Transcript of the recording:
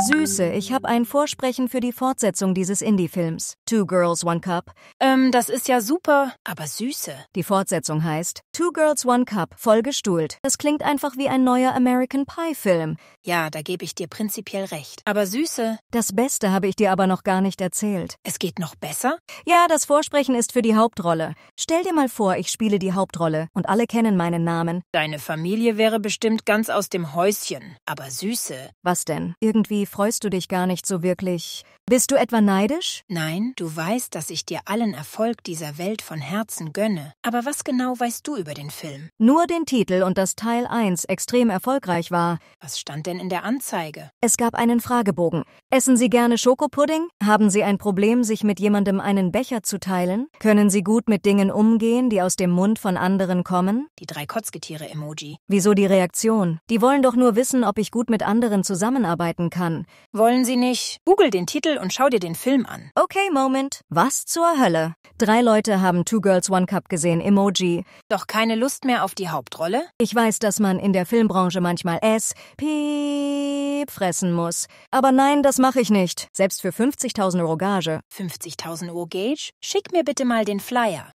Süße, ich habe ein Vorsprechen für die Fortsetzung dieses Indie-Films. Two Girls, One Cup. Ähm, das ist ja super, aber süße. Die Fortsetzung heißt Two Girls, One Cup, vollgestuhlt. Das klingt einfach wie ein neuer American Pie-Film. Ja, da gebe ich dir prinzipiell recht. Aber süße. Das Beste habe ich dir aber noch gar nicht erzählt. Es geht noch besser? Ja, das Vorsprechen ist für die Hauptrolle. Stell dir mal vor, ich spiele die Hauptrolle und alle kennen meinen Namen. Deine Familie wäre bestimmt ganz aus dem Häuschen. Aber süße. Was denn? Irgendwie freust du dich gar nicht so wirklich. Bist du etwa neidisch? Nein, du weißt, dass ich dir allen Erfolg dieser Welt von Herzen gönne. Aber was genau weißt du über den Film? Nur den Titel und dass Teil 1 extrem erfolgreich war. Was stand denn in der Anzeige? Es gab einen Fragebogen. Essen Sie gerne Schokopudding? Haben Sie ein Problem, sich mit jemandem einen Becher zu teilen? Können Sie gut mit Dingen umgehen, die aus dem Mund von anderen kommen? Die drei Kotzgetiere-Emoji. Wieso die Reaktion? Die wollen doch nur wissen, ob ich gut mit anderen zusammenarbeiten kann tun. Wollen Sie nicht? Google den Titel und schau dir den Film an. Okay, Moment. Was zur Hölle? Drei Leute haben Two Girls One Cup gesehen, Emoji. Doch keine Lust mehr auf die Hauptrolle? Ich weiß, dass man in der Filmbranche manchmal S, Piep fressen muss. Aber nein, das mache ich nicht. Selbst für 50.000 Euro Gage. 50.000 Euro Gage? Schick mir bitte mal den Flyer.